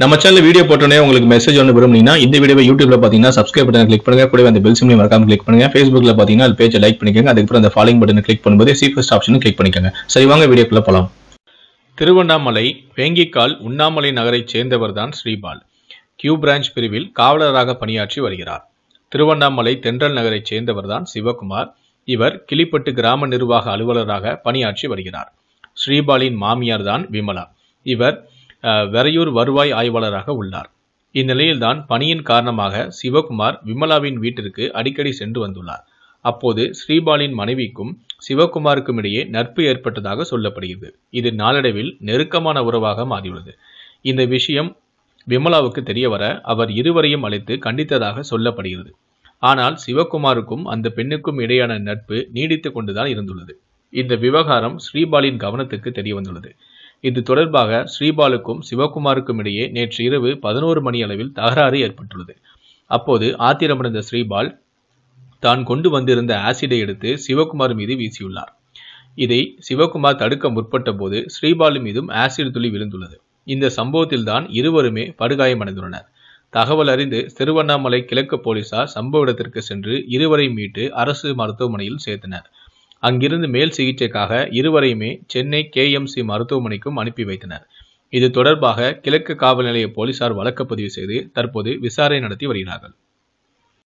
நம்ம channel video போட்டோன்னே உங்களுக்கு மெசேஜ் ஒன்று விரும்புனீங்கன்னா இந்த வீடியோ யூடியூப்ல பார்த்தீங்கன்னா சப்ஸ்கிரைப் பட்டன் கிளிக் பண்ணுங்க கூட அந்த பெல் சிம்லையும் மறக்காம கிளிக் பண்ணுங்க ஃபேஸ்புக்ல பார்த்தீங்கன்னா அது பேஜை லைக் பண்ணிக்கோங்க அதுக்கப்புறம் அந்த ஃபாலோ பட்டன் கிளிக் பண்ணும்போது சீஃபஸ்ட் ஆப்ஷன் கிளிக் பண்ணிக்கோங்க சரி வாங்க வீடியோக்குள்ள போகலாம் திருவண்ணாமலை வேங்கிக்கால் உண்ணாமலை நகரைச் தான் ஸ்ரீபால் கியூ பிரான்ச் பிரிவில் காவலராக பணியாற்றி வருகிறார் திருவண்ணாமலை தென்றல் நகரைச் தான் சிவகுமார் இவர் கிளிப்பட்டு கிராம நிர்வாக அலுவலராக பணியாற்றி வருகிறார் ஸ்ரீபாலின் மாமியார் தான் விமலா இவர் வெறையூர் வருவாய் ஆய்வாளராக உள்ளார் இந்நிலையில்தான் பணியின் காரணமாக சிவகுமார் விமலாவின் வீட்டிற்கு அடிக்கடி சென்று வந்துள்ளார் அப்போது ஸ்ரீபாலின் மனைவிக்கும் சிவகுமாருக்கும் இடையே நட்பு ஏற்பட்டதாக சொல்லப்படுகிறது இது நாளடைவில் நெருக்கமான உறவாக மாறியுள்ளது இந்த விஷயம் விமலாவுக்கு தெரிய வர அவர் இருவரையும் அழைத்து கண்டித்ததாக சொல்லப்படுகிறது ஆனால் சிவகுமாருக்கும் அந்த பெண்ணுக்கும் இடையான நட்பு நீடித்து கொண்டுதான் இருந்துள்ளது இந்த விவகாரம் ஸ்ரீபாலின் கவனத்துக்கு தெரிய வந்துள்ளது இது தொடர்பாக ஸ்ரீபாலுக்கும் சிவகுமாருக்கும் இடையே நேற்று இரவு பதினோரு மணி அளவில் தகராறு ஏற்பட்டுள்ளது அப்போது ஆத்திரமடைந்த ஸ்ரீபால் தான் கொண்டு வந்திருந்த ஆசிடை எடுத்து சிவகுமார் மீது வீசியுள்ளார் இதை சிவகுமார் தடுக்க முற்பட்ட போது ஸ்ரீபாலு மீதும் ஆசிட் துளி விழுந்துள்ளது இந்த சம்பவத்தில் தான் இருவருமே படுகாயமடைந்துள்ளனர் தகவல் அறிந்து திருவண்ணாமலை கிழக்கு போலீசார் சம்பவ இடத்திற்கு சென்று இருவரை மீட்டு அரசு மருத்துவமனையில் சேர்த்தனர் அங்கிருந்து மேல் சிகிச்சைக்காக இருவரையுமே சென்னை கேஎம்சி மருத்துவமனைக்கும் அனுப்பி வைத்தனர் இது தொடர்பாக கிழக்கு காவல் நிலைய போலீசார் வழக்கு பதிவு செய்து தற்போது விசாரணை நடத்தி வருகிறார்கள்